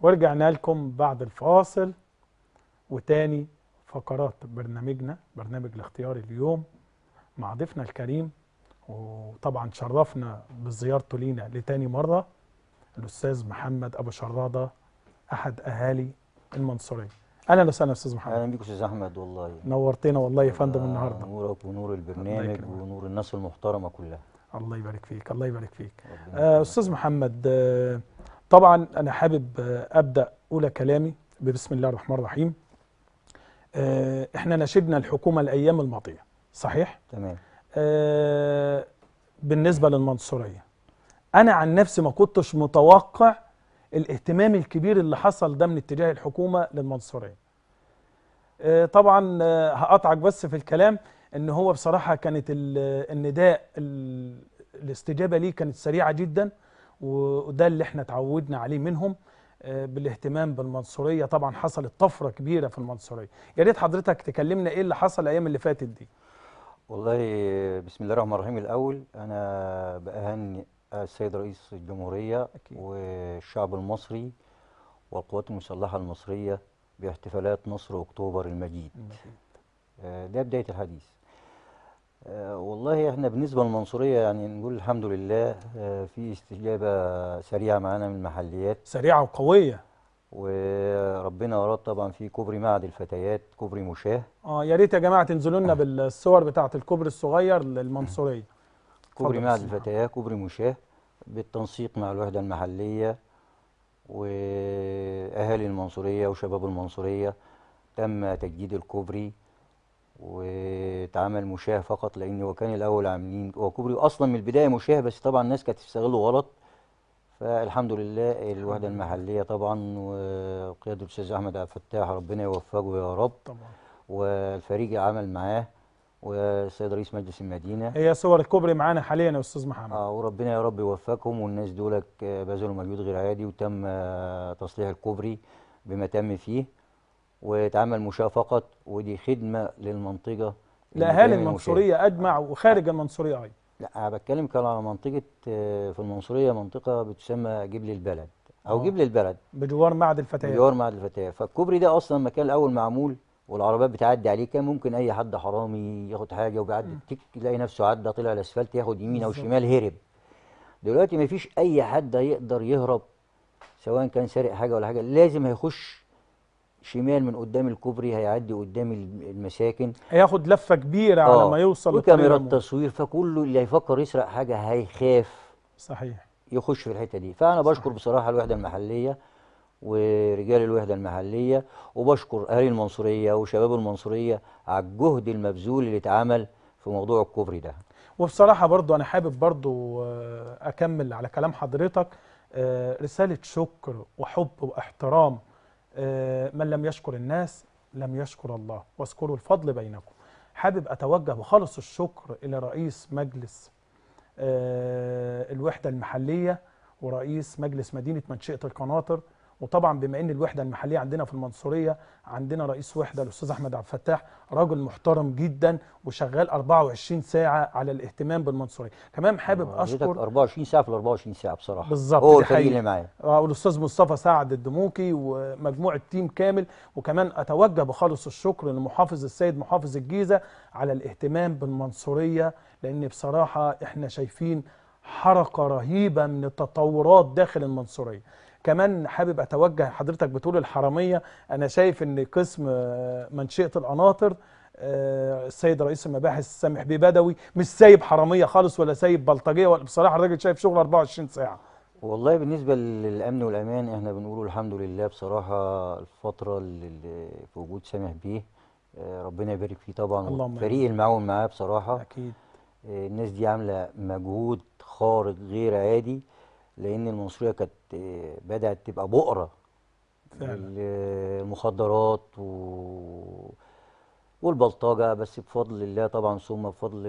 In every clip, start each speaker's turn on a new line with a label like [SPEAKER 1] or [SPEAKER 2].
[SPEAKER 1] ورجعنا لكم بعد الفاصل وتاني فقرات برنامجنا برنامج الاختيار اليوم مع ضيفنا الكريم وطبعا شرفنا بزيارته لينا لتاني مرة الأستاذ محمد أبو شرادة أحد أهالي المنصورية أهلا وسهلا أستاذ
[SPEAKER 2] محمد أهلا بيك أستاذ أحمد والله
[SPEAKER 1] نورتنا والله يا فندم النهاردة
[SPEAKER 2] نورك ونور البرنامج ونور الناس المحترمة كلها
[SPEAKER 1] الله يبارك فيك الله يبارك فيك آه، أستاذ محمد آه طبعا أنا حابب أبدأ أولى كلامي بسم الله الرحمن الرحيم آه، احنا نشدنا الحكومة الأيام الماضية صحيح؟ تمام آه، بالنسبة للمنصورية أنا عن نفسي ما كنتش متوقع الاهتمام الكبير اللي حصل ده من اتجاه الحكومة للمنصورية آه، طبعا هقطعك بس في الكلام ان هو بصراحة كانت النداء الاستجابة ليه كانت سريعة جدا وده اللي احنا اتعودنا عليه منهم آه، بالاهتمام بالمنصوريه طبعا حصلت طفره كبيره في المنصوريه يا ريت حضرتك تكلمنا ايه اللي حصل الايام اللي فاتت دي والله بسم الله
[SPEAKER 2] الرحمن الرحيم الاول انا باهني السيد رئيس الجمهوريه أكيد. والشعب المصري والقوات المسلحه المصريه باحتفالات نصر اكتوبر المجيد آه، ده بدايه الحديث آه، والله احنا بالنسبه للمنصوريه يعني نقول الحمد لله آه، في استجابه سريعه معانا من المحليات سريعه وقويه وربنا اراد طبعا في كوبري معهد الفتيات كوبري مشاه
[SPEAKER 1] اه يا ريت يا جماعه تنزلوا لنا بالصور بتاعه الكوبري الصغير للمنصوريه كوبري معهد
[SPEAKER 2] الفتيات كوبري مشاه بالتنسيق مع الوحده المحليه واهالي المنصوريه وشباب المنصوريه تم تجديد الكوبري واتعمل مشاه فقط لان هو كان الاول عاملين هو كوبري اصلا من البدايه مشاه بس طبعا الناس كانت تستغله غلط فالحمد لله الوحده المحليه طبعا وقياده الاستاذ احمد عبد الفتاح ربنا يوفقه يا رب طبعا والفريق عمل معاه والسيد رئيس مجلس المدينه
[SPEAKER 1] هي صور الكوبري معانا حاليا يا استاذ محمد
[SPEAKER 2] اه وربنا يا رب يوفقهم والناس دولك آه، بذلوا مجهود غير عادي وتم آه، تصليح الكوبري بما تم فيه ويتعمل مشاة فقط ودي خدمة للمنطقة لأهالي المنصورية
[SPEAKER 1] أجمع آه. وخارج المنصورية أيضا
[SPEAKER 2] لا أنا بتكلم كان على منطقة آه، في المنصورية منطقة بتسمى جبل البلد أو جبل آه. البلد
[SPEAKER 1] بجوار معد الفتيات بجوار
[SPEAKER 2] معد الفتيات فالكوبري ده أصلا مكان الأول معمول والعربيات بتعدي عليه كان ممكن أي حد حرامي ياخد حاجة وبيعدي تك تلاقي نفسه عدى طلع الأسفلت ياخد يمين أو شمال هرب دلوقتي مفيش أي حد هيقدر يهرب سواء كان سارق حاجة ولا حاجة لازم هيخش شمال من قدام الكوبري هيعدي قدام المساكن
[SPEAKER 1] هياخد لفه كبيره آه على ما يوصل وكاميرا
[SPEAKER 2] التصوير فكله اللي هيفكر يسرق حاجه هيخاف صحيح يخش في الحته دي فانا بشكر صحيح. بصراحه الوحده المحليه ورجال الوحده المحليه وبشكر اهالي المنصوريه وشباب المنصوريه على الجهد المبذول اللي اتعمل في موضوع الكوبري ده
[SPEAKER 1] وبصراحه برضو انا حابب برضو آه، اكمل على كلام حضرتك آه، رساله شكر وحب واحترام آه، من لم يشكر الناس لم يشكر الله واذكروا الفضل بينكم حابب أتوجه خالص الشكر إلى رئيس مجلس آه، الوحدة المحلية ورئيس مجلس مدينة منشئة القناطر وطبعا بما ان الوحده المحليه عندنا في المنصوريه عندنا رئيس وحده الاستاذ احمد عبد الفتاح راجل محترم جدا وشغال 24 ساعه على الاهتمام بالمنصوريه تمام حابب آه، اشكر
[SPEAKER 2] 24 ساعه في ال 24 ساعه بصراحه بالظبط هو الفريق اللي معايا
[SPEAKER 1] اه والاستاذ مصطفى سعد الدموكي ومجموعه تيم كامل وكمان اتوجه بخالص الشكر لمحافظ السيد محافظ الجيزه على الاهتمام بالمنصوريه لان بصراحه احنا شايفين حركه رهيبه من التطورات داخل المنصوريه كمان حابب اتوجه حضرتك بتقول الحراميه انا شايف ان قسم آه، منشئه القناطر آه، السيد رئيس المباحث سامح بيه بدوي مش سايب حراميه خالص ولا سايب بلطجيه بصراحه الراجل شايف شغل 24 ساعه
[SPEAKER 2] والله بالنسبه للامن والامان احنا بنقول الحمد لله بصراحه الفتره اللي في وجود سامح بيه آه، ربنا يبارك فيه طبعا فريق المعاون معاه بصراحه اكيد الناس دي عامله مجهود خارق غير عادي لان المنصوريه كانت آه، بدات تبقى بؤره المخدرات و... والبلطجه بس بفضل الله طبعا ثم بفضل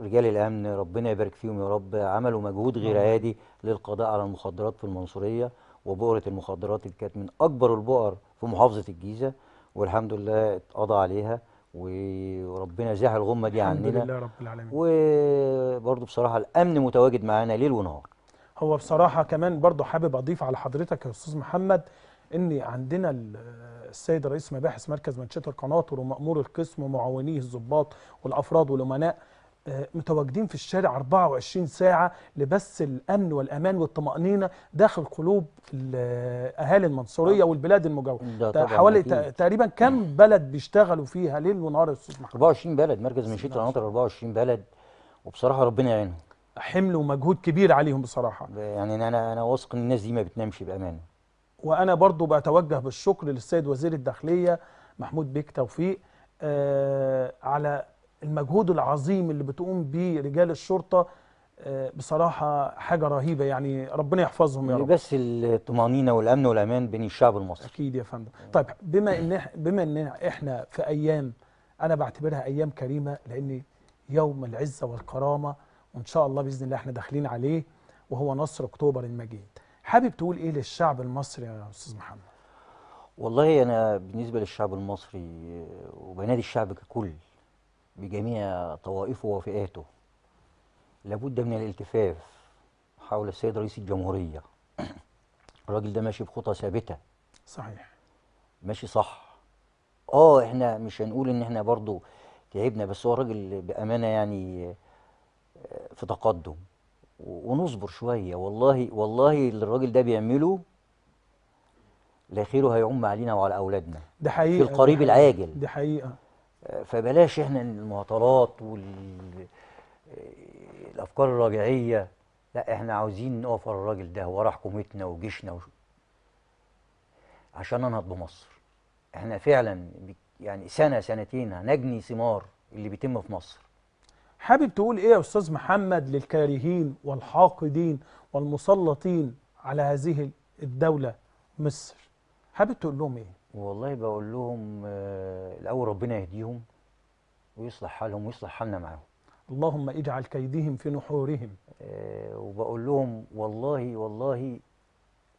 [SPEAKER 2] رجال الامن ربنا يبارك فيهم يا رب عملوا مجهود غير عادي للقضاء على المخدرات في المنصوريه وبؤره المخدرات اللي كانت من اكبر البؤر في محافظه الجيزه والحمد لله اتقضى عليها وربنا زاح الغمه دي عننا الحمد لله رب العالمين وبرضه بصراحه الامن متواجد معانا ليل ونهار
[SPEAKER 1] هو بصراحه كمان برضو حابب اضيف على حضرتك يا استاذ محمد ان عندنا السيد رئيس مباحث مركز منشطة القناطر ومامور القسم ومعاونيه الضباط والافراد والامناء آه، متواجدين في الشارع 24 ساعة لبس الأمن والأمان والطمأنينة داخل قلوب أهالي المنصورية آه. والبلاد المجاورة حوالي تقريبا كم بلد بيشتغلوا فيها ليل ونهار يا أستاذ محمد
[SPEAKER 2] 24 بلد مركز منشطة القناطر 24 بلد وبصراحة ربنا يعينهم حمل ومجهود كبير عليهم بصراحه يعني انا انا واثق ان الناس دي ما بتنامش بامانه
[SPEAKER 1] وانا برضو بتوجه بالشكر للسيد وزير الداخليه محمود بيك توفيق آه على المجهود العظيم اللي بتقوم به رجال الشرطه آه بصراحه حاجه رهيبه يعني ربنا يحفظهم يا رب بس
[SPEAKER 2] الطمانينه والامن والامان بين الشعب المصري
[SPEAKER 1] اكيد يا فندم طيب بما ان بما ان احنا في ايام انا بعتبرها ايام كريمه لان يوم العزه والكرامه وان شاء الله باذن الله احنا داخلين عليه وهو نصر اكتوبر المجيد حابب تقول ايه للشعب المصري يا استاذ محمد
[SPEAKER 2] والله انا بالنسبه للشعب المصري وبنادي الشعب ككل بجميع طوائفه وفئاته لابد من الالتفاف حول السيد رئيس الجمهوريه الراجل ده ماشي بخطى ثابته صحيح ماشي صح اه احنا مش هنقول ان احنا برضو تعبنا بس هو راجل بامانه يعني في تقدم ونصبر شويه والله والله اللي الراجل ده بيعمله لا خيره هيعم علينا وعلى اولادنا ده حقيقه في القريب ده حقيقة العاجل دي حقيقه فبلاش احنا المعطلات والافكار الرجعيه لا احنا عاوزين نقف ورا الراجل ده ورا حكومتنا وجيشنا وش... عشان ننهض بمصر احنا فعلا يعني سنه سنتين هنجني ثمار اللي بيتم في مصر
[SPEAKER 1] حابب تقول ايه يا استاذ محمد للكارهين والحاقدين والمسلطين على هذه الدوله مصر حابب تقول لهم ايه
[SPEAKER 2] والله بقول لهم آه الاول ربنا يهديهم ويصلح حالهم ويصلح حالنا معاهم اللهم اجعل
[SPEAKER 1] كيدهم في نحورهم
[SPEAKER 2] آه وبقول لهم والله والله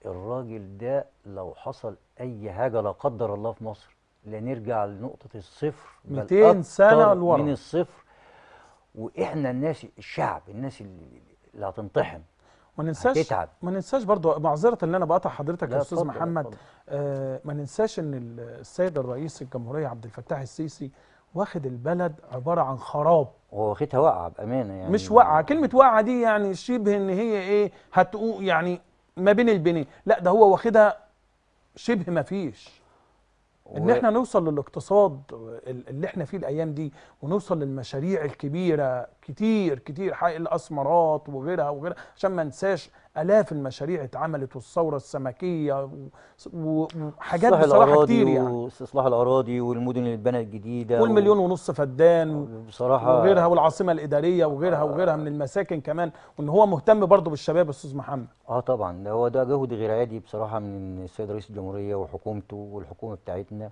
[SPEAKER 2] الراجل ده لو حصل اي حاجه لا قدر الله في مصر لا نرجع لنقطه الصفر 200 سنه لورا من الصفر واحنا الناس الشعب الناس اللي هتنطحن
[SPEAKER 1] ما ننساش هتتعب. ما ننساش برضو معذره ان انا بقطع حضرتك يا استاذ محمد آه ما ننساش ان السيد الرئيس الجمهوريه عبد الفتاح السيسي واخد البلد عباره عن خراب هو واخدها واقعه بامانه يعني مش واقعه كلمه واقعه دي يعني شبه ان هي ايه هتقوق يعني ما بين البنين لا ده هو واخدها شبه ما فيش و... ان احنا نوصل للاقتصاد اللي احنا فيه الايام دي ونوصل للمشاريع الكبيره كتير كتير حق الاسمرات وغيرها وغيرها عشان ما ننساش الاف المشاريع اتعملت والثوره السمكيه وحاجات بصراحه كتير يعني
[SPEAKER 2] واستصلاح الاراضي والمدن اللي اتبنت جديده والمليون
[SPEAKER 1] ونص فدان بصراحه وغيرها والعاصمه الاداريه وغيرها آه وغيرها من المساكن كمان وان هو مهتم برضه بالشباب استاذ محمد اه طبعا ده هو ده جهد
[SPEAKER 2] غير عادي بصراحه من السيد رئيس الجمهوريه وحكومته والحكومه بتاعتنا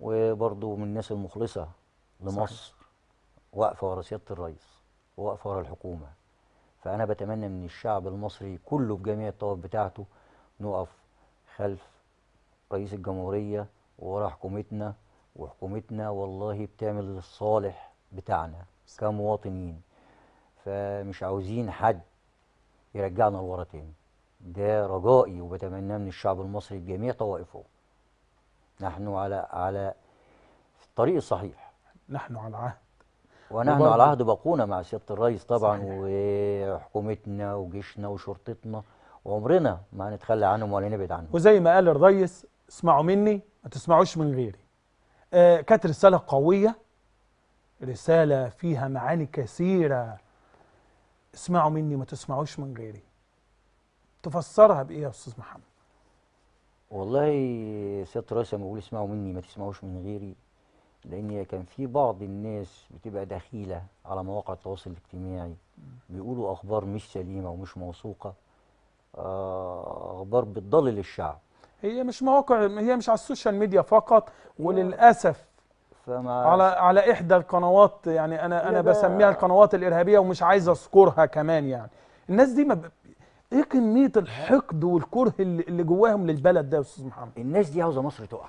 [SPEAKER 2] وبرضه من الناس المخلصه لمصر واقفه ورا سياده الرئيس واقفه ورا الحكومه فأنا بتمنى من الشعب المصري كله بجميع الطوائف بتاعته نقف خلف رئيس الجمهورية وورا حكومتنا وحكومتنا والله بتعمل الصالح بتاعنا كمواطنين فمش عاوزين حد يرجعنا لورا تاني ده رجائي وبتمناه من الشعب المصري بجميع طوائفه نحن على على الطريق الصحيح
[SPEAKER 1] نحن على عهد
[SPEAKER 2] ونحن على عهد باقونا مع سياده الرئيس طبعا وحكومتنا وجيشنا وشرطتنا وعمرنا ما هنتخلى عنهم ولا نبعد عنهم
[SPEAKER 1] وزي ما قال الريس اسمعوا مني ما تسمعوش من غيري آه كانت رساله قويه رساله فيها معاني كثيره اسمعوا مني ما تسمعوش من غيري تفسرها بايه يا استاذ محمد
[SPEAKER 2] والله سياده الرئيس لما بقول اسمعوا مني ما تسمعوش من غيري لان كان في بعض الناس بتبقى دخيله على مواقع التواصل الاجتماعي
[SPEAKER 1] بيقولوا اخبار مش سليمه ومش موثوقه آه، اخبار بتضلل الشعب هي مش مواقع هي مش على السوشيال ميديا فقط وللاسف فما على على احدى القنوات يعني انا انا بسميها القنوات الارهابيه ومش عايز اذكرها كمان يعني الناس دي ما ب... ايه كميه الحقد والكره اللي جواهم للبلد ده يا استاذ محمد الناس دي عاوزه مصر تقع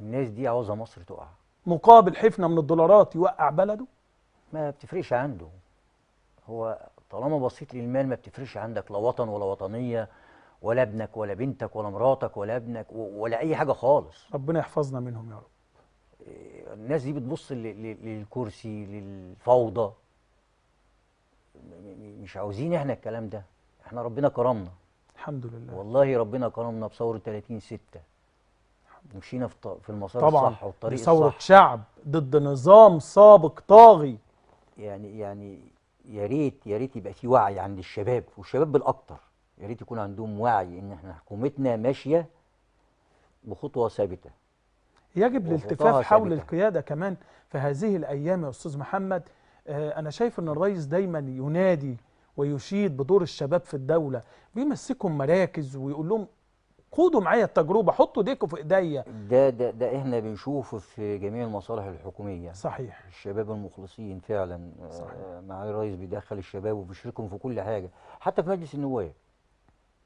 [SPEAKER 1] الناس دي
[SPEAKER 2] عاوزه مصر تقع مقابل حفنه من الدولارات يوقع بلده ما بتفرقش عنده هو طالما بصيت للمال ما بتفرقش عندك لا وطن ولا وطنيه ولا ابنك ولا بنتك ولا مراتك ولا ابنك ولا اي حاجه خالص
[SPEAKER 1] ربنا يحفظنا منهم يا رب
[SPEAKER 2] إيه، الناس دي بتبص للكرسي للفوضى مش عاوزين احنا الكلام ده احنا ربنا كرمنا الحمد لله والله ربنا كرمنا بثوره 30 6 مشينا في في المسار طبعا الصح والطريق الصح طبعا
[SPEAKER 1] شعب ضد نظام سابق طاغي
[SPEAKER 2] يعني يعني يا ريت يا ريت يبقى في وعي عند الشباب والشباب بالاكتر يا ريت يكون عندهم
[SPEAKER 1] وعي ان احنا حكومتنا ماشيه
[SPEAKER 2] بخطوه ثابته
[SPEAKER 1] يجب الالتفاف حول ثابتة. القياده كمان في هذه الايام يا استاذ محمد آه، انا شايف ان الرئيس دايما ينادي ويشيد بدور الشباب في الدوله بيمسكهم مراكز ويقول لهم خدوا معايا التجربه حطوا ايديكم في ايديا
[SPEAKER 2] ده ده ده احنا بنشوفه في جميع المصالح الحكوميه صحيح الشباب المخلصين فعلا آه، صحيح. معالي الرئيس بيدخل الشباب وبيشركهم في كل حاجه حتى في مجلس النواب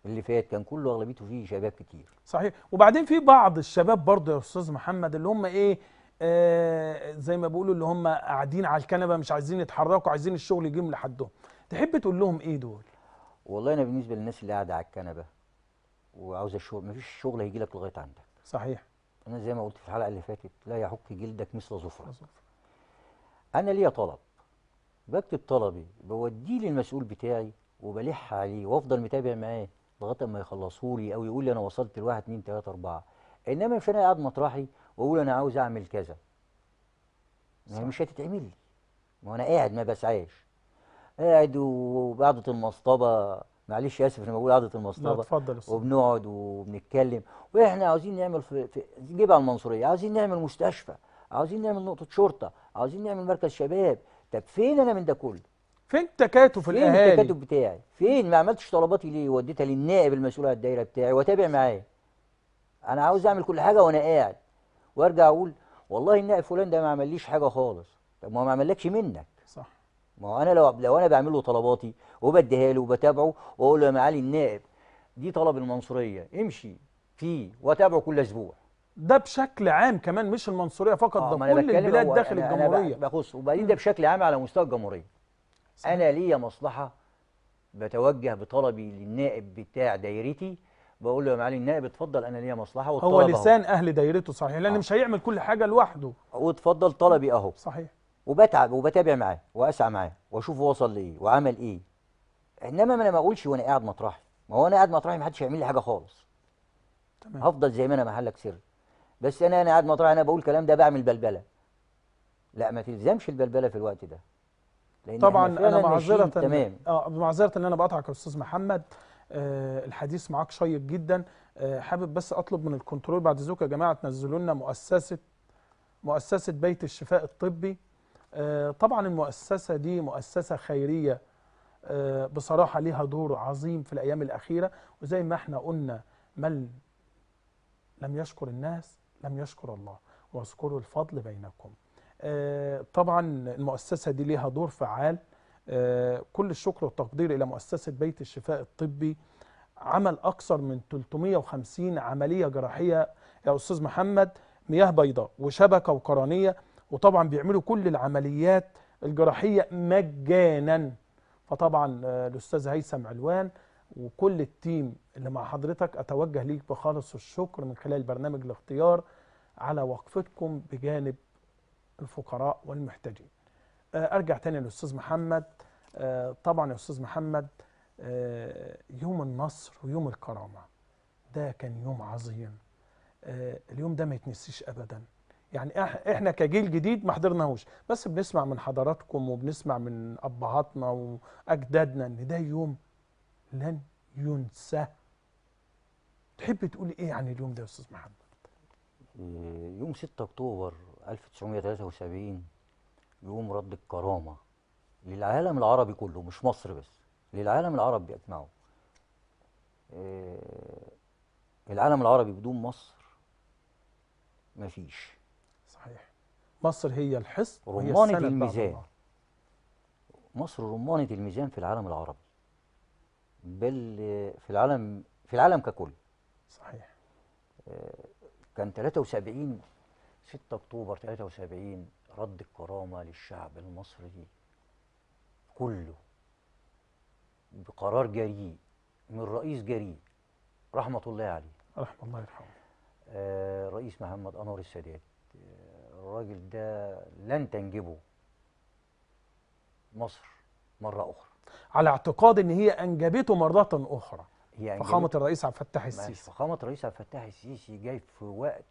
[SPEAKER 2] اللي فات
[SPEAKER 1] كان كله اغلبيته فيه شباب كتير صحيح وبعدين في بعض الشباب برضه يا استاذ محمد اللي هم ايه آه زي ما بيقولوا اللي هم قاعدين على الكنبه مش عايزين يتحركوا عايزين الشغل يجيهم لحدهم تحب تقول لهم ايه دول والله انا بالنسبه للناس اللي قاعده على الكنبه
[SPEAKER 2] وعاوز الشغل مفيش شغل هيجي لك لغايه عندك صحيح انا زي ما قلت في الحلقه اللي فاتت لا يحك جلدك مثل ظفر. انا ليا طلب بكتب طلبي بوديه للمسؤول بتاعي وبلح عليه وافضل متابع معاه لغايه اما يخلصوا لي او يقول لي انا وصلت ل 1 2 3 4 انما مش انا قاعد مطرحي واقول انا عاوز اعمل كذا ما هي مش هتتعمل لي ما انا قاعد ما بسعاش قاعد وبعده المصطبه معلش اسف انا بقول قعده المصطبه اتفضل وبنقعد وبنتكلم واحنا عاوزين نعمل في, في على المنصوريه عاوزين نعمل مستشفى عاوزين نعمل نقطه شرطه عاوزين نعمل مركز شباب طب فين انا من ده كله
[SPEAKER 1] فين التكاتف الاهالي فين التكاتف
[SPEAKER 2] بتاعي فين ما عملتش طلباتي ليه وديتها للنائب المسؤول على الدايره بتاعي وتابع معايا انا عاوز اعمل كل حاجه وانا قاعد وارجع اقول والله النائب فلان ده ما عمليش حاجه خالص طب ما هو ما عملكش منك صح ما هو انا لو لو انا بعمل له طلباتي وبديها له وبتابعه واقول له يا معالي النائب دي طلب المنصوريه امشي فيه وتابعه كل اسبوع ده بشكل عام كمان مش
[SPEAKER 1] المنصوريه فقط آه، ده كل البلاد داخل أنا الجمهوريه أنا
[SPEAKER 2] بخص وبعدين ده بشكل عام على مستوى الجمهوريه صحيح. انا ليا مصلحه بتوجه بطلبي للنائب بتاع دايرتي
[SPEAKER 1] بقول له يا معالي النائب اتفضل انا ليا مصلحه
[SPEAKER 2] هو لسان
[SPEAKER 1] اهل دايرته صحيح لان آه. مش هيعمل كل حاجه لوحده
[SPEAKER 2] واتفضل طلبي اهو صحيح وبتعب وبتابع معاه واسعى معاه واشوف هو وصل لايه وعمل ايه انما انا ما اقولش وانا قاعد مطرحي ما هو انا قاعد مطرحي ما حدش هيعمل لي حاجه خالص تمام هفضل زي ما انا محلك سر بس انا انا قاعد مطرحي انا بقول الكلام ده بعمل بلبله لا ما تلزمش البلبله في الوقت ده لأن طبعا انا معذره تمام
[SPEAKER 1] اه معذره ان انا بقطعك يا استاذ محمد آه الحديث معاك شيق جدا آه حابب بس اطلب من الكنترول بعد اذنكم يا جماعه تنزلوا لنا مؤسسه مؤسسه بيت الشفاء الطبي آه، طبعا المؤسسة دي مؤسسة خيرية آه، بصراحة ليها دور عظيم في الأيام الأخيرة وزي ما احنا قلنا من لم يشكر الناس لم يشكر الله واذكروا الفضل بينكم آه، طبعا المؤسسة دي ليها دور فعال كل الشكر والتقدير إلى مؤسسة بيت الشفاء الطبي عمل أكثر من 350 عملية جراحية يا أستاذ محمد مياه بيضاء وشبكة وقرانيه وطبعا بيعملوا كل العمليات الجراحية مجانا فطبعا آه، الأستاذ هيثم علوان وكل التيم اللي مع حضرتك أتوجه ليك بخالص الشكر من خلال برنامج الاختيار على وقفتكم بجانب الفقراء والمحتاجين آه، أرجع تاني للأستاذ محمد آه، طبعا يا أستاذ محمد يوم النصر ويوم الكرامة ده كان يوم عظيم اليوم ده ما يتنسيش أبداً يعني احنا كجيل جديد ما حضرناهوش بس بنسمع من حضراتكم وبنسمع من ابهاتنا واجدادنا ان ده يوم لن ينسى تحب تقول ايه عن اليوم ده يا استاذ محمد
[SPEAKER 2] يوم 6 اكتوبر 1973 يوم رد الكرامه للعالم العربي كله مش مصر بس للعالم العربي اجمعه آه، العالم العربي بدون مصر مفيش
[SPEAKER 1] صحيح مصر هي الحصن رمانة الميزان
[SPEAKER 2] مصر رمانة الميزان في العالم العربي بل في العالم في العالم ككل صحيح آه، كان 73 6 اكتوبر 73 رد الكرامه للشعب المصري كله بقرار جريء من رئيس جريء رحمه الله عليه
[SPEAKER 1] رحمه الله يرحمه
[SPEAKER 2] آه، رئيس محمد انور السادات آه، الراجل ده لن تنجبه مصر
[SPEAKER 1] مرة أخرى على اعتقاد ان هي انجبته مرة اخرى
[SPEAKER 2] هي فخامة الرئيس
[SPEAKER 1] عبد الفتاح السيسي
[SPEAKER 2] فخامة الرئيس عبد الفتاح السيسي جاي في وقت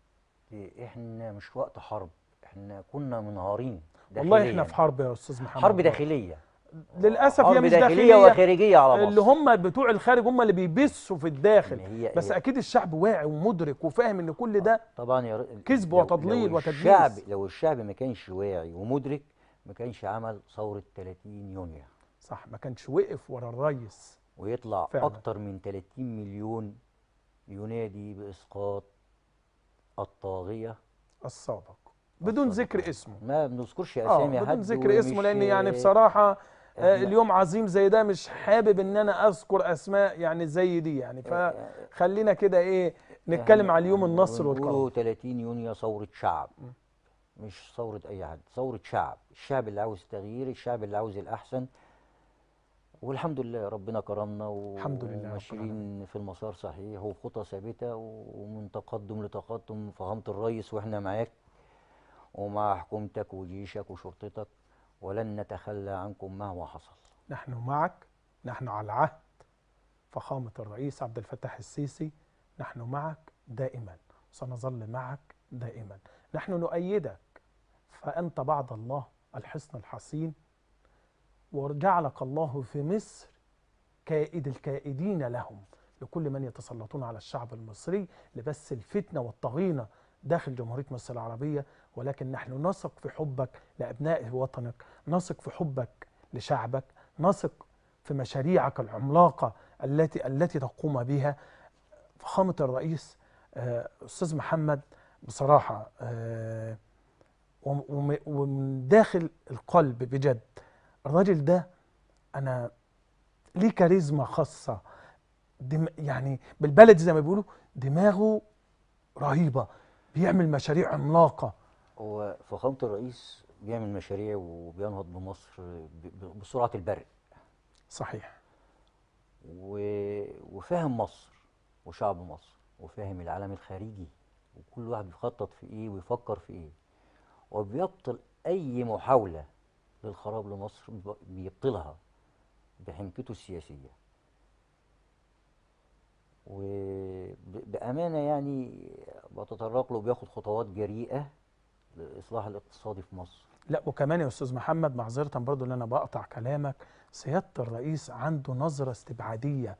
[SPEAKER 2] احنا مش وقت حرب احنا كنا منهارين والله احنا في حرب يا استاذ محمد حرب داخلية
[SPEAKER 1] للاسف آه، هي مش داخليه وخارجيه على مصر اللي هم بتوع الخارج هم اللي بيبصوا في الداخل هي بس هي اكيد الشعب واعي ومدرك وفاهم ان كل ده آه، طبعا يا كذب وتضليل لو وتدليس الشعب
[SPEAKER 2] لو الشعب ما كانش واعي ومدرك ما كانش عمل ثوره 30 يونيو
[SPEAKER 1] صح ما كانش وقف ورا الريس
[SPEAKER 2] ويطلع فعلا. اكتر من 30 مليون ينادي باسقاط الطاغيه
[SPEAKER 1] السابق بدون ذكر اسمه ما بنذكرش اسامي آه، حد بدون ذكر اسمه لان يعني بصراحه آه، اليوم عظيم زي ده مش حابب ان انا اذكر اسماء يعني زي دي يعني آه، آه، فخلينا كده ايه يعني نتكلم على اليوم النصر والقرار 30 يونيو ثوره شعب
[SPEAKER 2] مش ثوره اي حد ثوره شعب الشعب اللي عاوز تغيير الشعب اللي عاوز الاحسن والحمد لله ربنا كرمنا لله وماشيين في المسار صحيح وخطى ثابته ومن تقدم لتقدم فهمت الريس واحنا معاك ومع حكومتك وجيشك وشرطتك ولن نتخلى عنكم مهما
[SPEAKER 1] حصل نحن معك نحن على العهد فخامة الرئيس عبد الفتاح السيسي نحن معك دائما سنظل معك دائما نحن نؤيدك فأنت بعد الله الحصن الحصين وجعلك الله في مصر كائد الكائدين لهم لكل من يتسلطون على الشعب المصري لبس الفتنة والطغينة داخل جمهورية مصر العربية ولكن نحن نثق في حبك لأبناء وطنك نثق في حبك لشعبك نثق في مشاريعك العملاقة التي التي تقوم بها فخامة الرئيس آه، أستاذ محمد بصراحة آه، ومن داخل القلب بجد الراجل ده أنا ليه كاريزما خاصة يعني بالبلد زي ما بيقولوا دماغه رهيبة بيعمل مشاريع عملاقه
[SPEAKER 2] هو فخامه الرئيس بيعمل مشاريع وبينهض بمصر بسرعه البرق صحيح و... وفاهم مصر وشعب مصر وفاهم العالم الخارجي وكل واحد بيخطط في ايه ويفكر في ايه وبيبطل اي محاوله للخراب لمصر بيبطلها بحنكته السياسيه وبامانه يعني بتطرق له بياخد خطوات جريئه للاصلاح الاقتصادي في مصر
[SPEAKER 1] لا وكمان يا استاذ محمد معذره برضو ان انا بقطع كلامك سياده الرئيس عنده نظره استبعاديه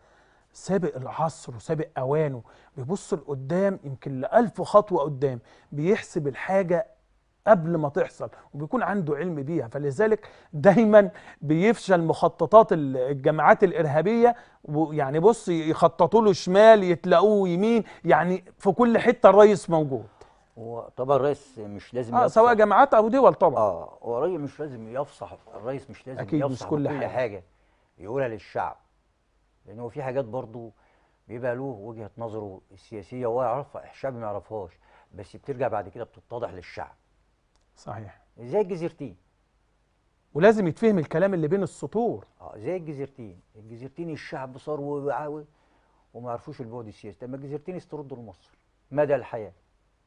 [SPEAKER 1] سابق العصر وسابق اوانه بيبص لقدام يمكن لألف خطوه قدام بيحسب الحاجه قبل ما تحصل وبيكون عنده علم بيها فلذلك دايما بيفشل مخططات الجماعات الارهابيه ويعني بص يخططوا له شمال يتلاقوه يمين يعني في كل حته الرئيس موجود
[SPEAKER 2] طبعا الرئيس مش لازم آه سواء
[SPEAKER 1] جماعات او دول طبعا
[SPEAKER 2] اه هو مش لازم يفصح الرئيس مش لازم أكيد يفصح مش كل, كل حاجة. حاجه يقولها للشعب لان هو في حاجات برضه بيبقى له وجهه نظره السياسيه وهو يعرفها الشعب ما يعرفهاش بس بترجع بعد كده بتتضح للشعب صحيح زي الجزيرتين
[SPEAKER 1] ولازم يتفهم الكلام اللي بين السطور
[SPEAKER 2] اه زي الجزيرتين الجزيرتين الشعب صار وعاوي وما عرفوش البعد السياسي لما الجزيرتين استردوا لمصر مدى الحياه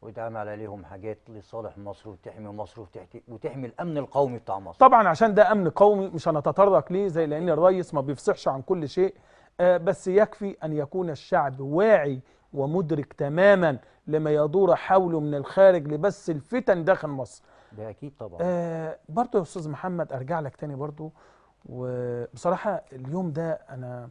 [SPEAKER 2] ويتعمل عليهم حاجات لصالح مصر وتحمي مصر وتحمي الامن القومي بتاع مصر
[SPEAKER 1] طبعا عشان ده امن قومي مش هنتطرق ليه زي لان الرئيس ما بيفصحش عن كل شيء آه بس يكفي ان يكون الشعب واعي ومدرك تماما لما يدور حوله من الخارج لبس الفتن داخل مصر ده اكيد طبعا آه برضو يا استاذ محمد ارجع لك تاني برضو وبصراحه اليوم ده انا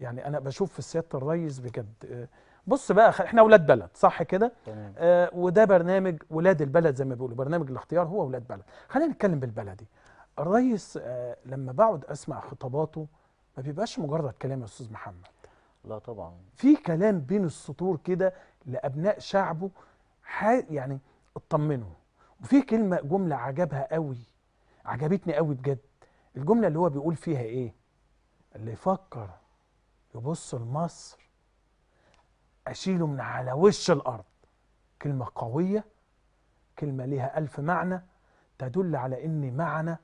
[SPEAKER 1] يعني انا بشوف في سياده الريس بجد آه بص بقى احنا اولاد بلد صح كده تمام. آه وده برنامج ولاد البلد زي ما بيقولوا برنامج الاختيار هو ولاد بلد خلينا نتكلم بالبلدي الريس آه لما بقعد اسمع خطاباته ما بيبقاش مجرد كلام يا استاذ محمد لا طبعا في كلام بين السطور كده لابناء شعبه يعني اطمنوا وفي كلمة جملة عجبها قوي عجبتني قوي بجد الجملة اللي هو بيقول فيها ايه اللي يفكر يبص لمصر أشيله من على وش الأرض كلمة قوية كلمة ليها ألف معنى تدل على إن معنا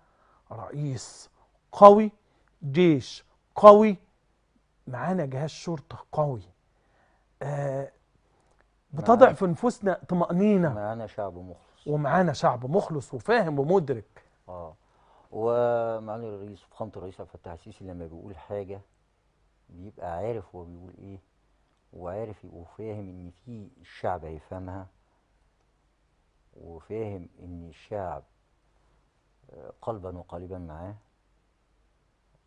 [SPEAKER 1] رئيس قوي جيش قوي معانا جهاز شرطة قوي آه بتضع في نفوسنا طمأنينة معانا شعب مخلص ومعانا شعب مخلص وفاهم ومدرك
[SPEAKER 2] اه ومعالي الرئيس فخامه الرئيس عبد الفتاح السيسي لما بيقول حاجه بيبقى عارف هو بيقول ايه وعارف وفاهم ان في الشعب هيفهمها وفاهم ان الشعب آه، قلبا وقالبا معاه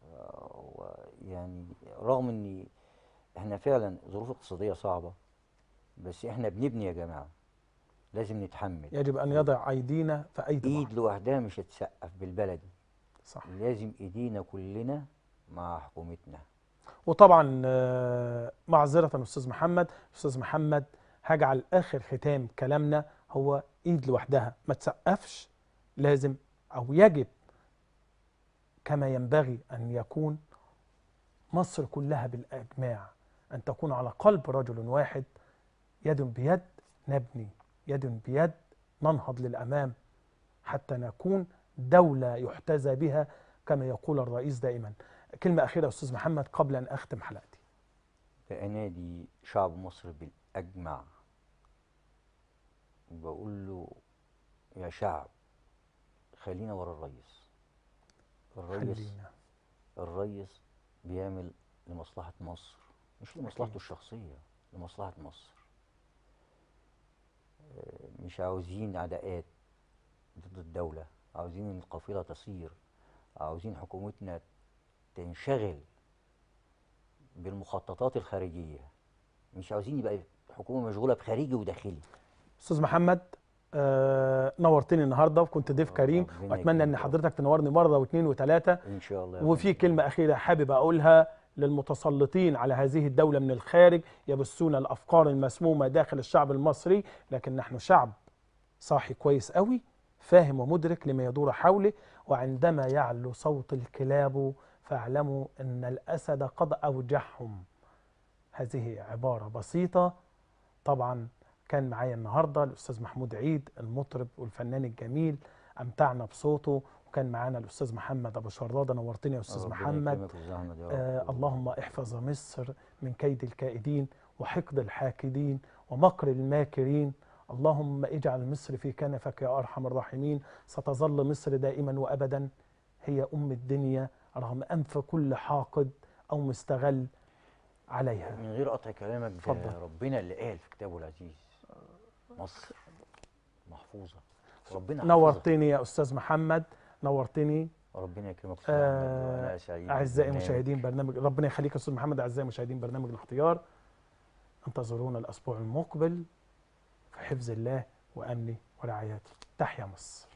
[SPEAKER 2] آه، يعني رغم ان احنا فعلا ظروف اقتصاديه صعبه بس احنا بنبني يا جماعه لازم نتحمل يجب أن
[SPEAKER 1] يضع أيدينا
[SPEAKER 2] في أيد إيد لوحدها مش هتسقف بالبلدي صح لازم إيدينا كلنا مع حكومتنا
[SPEAKER 1] وطبعا آه، معذرة أستاذ محمد أستاذ محمد هجعل آخر ختام كلامنا هو إيد لوحدها ما تسقفش لازم أو يجب كما ينبغي أن يكون مصر كلها بالأجماع أن تكون على قلب رجل واحد يد بيد نبني يد بيد ننهض للأمام حتى نكون دولة يحتذى بها كما يقول الرئيس دائما كلمة أخيرة أستاذ محمد قبل أن أختم حلقتي
[SPEAKER 2] فأنادي شعب مصر بالأجمع بقول له يا شعب خلينا ورا الرئيس الريس خلينا. الريس بيعمل لمصلحة مصر مش لمصلحته الشخصية لمصلحة مصر مش عاوزين عداءات ضد الدولة عاوزين القافلة تصير عاوزين حكومتنا تنشغل بالمخططات الخارجية مش عاوزين يبقى الحكومة مشغولة بخارجي وداخلي
[SPEAKER 1] أستاذ محمد آه نورتني النهارده وكنت ضيف آه، كريم واتمنى ان حضرتك تنورني مره واثنين وثلاثه ان شاء الله وفي كلمه اخيره حابب اقولها للمتسلطين على هذه الدولة من الخارج يبثون الأفكار المسمومة داخل الشعب المصري لكن نحن شعب صاحي كويس قوي فاهم ومدرك لما يدور حوله وعندما يعلو صوت الكلاب فاعلموا أن الأسد قد أوجعهم هذه عبارة بسيطة طبعا كان معايا النهاردة الأستاذ محمود عيد المطرب والفنان الجميل أمتعنا بصوته وكان معانا الاستاذ محمد ابو شراده نورتني يا استاذ محمد آه اللهم احفظ مصر من كيد الكائدين وحقد الحاكدين ومكر الماكرين اللهم اجعل مصر في كنفك يا ارحم الراحمين ستظل مصر دائما وابدا هي ام الدنيا رغم انف كل حاقد او مستغل عليها من غير
[SPEAKER 2] قطع كلامك فضل. ربنا اللي قال في كتابه العزيز مصر محفوظه
[SPEAKER 1] ربنا نورتني يا استاذ محمد نورتني ربنا يكرمك آه اعزائي مشاهدين برنامج ربنا يخليك يا استاذ محمد اعزائي مشاهدين برنامج الاختيار انتظرونا الاسبوع المقبل في حفظ الله وامني ورعايته تحيا مصر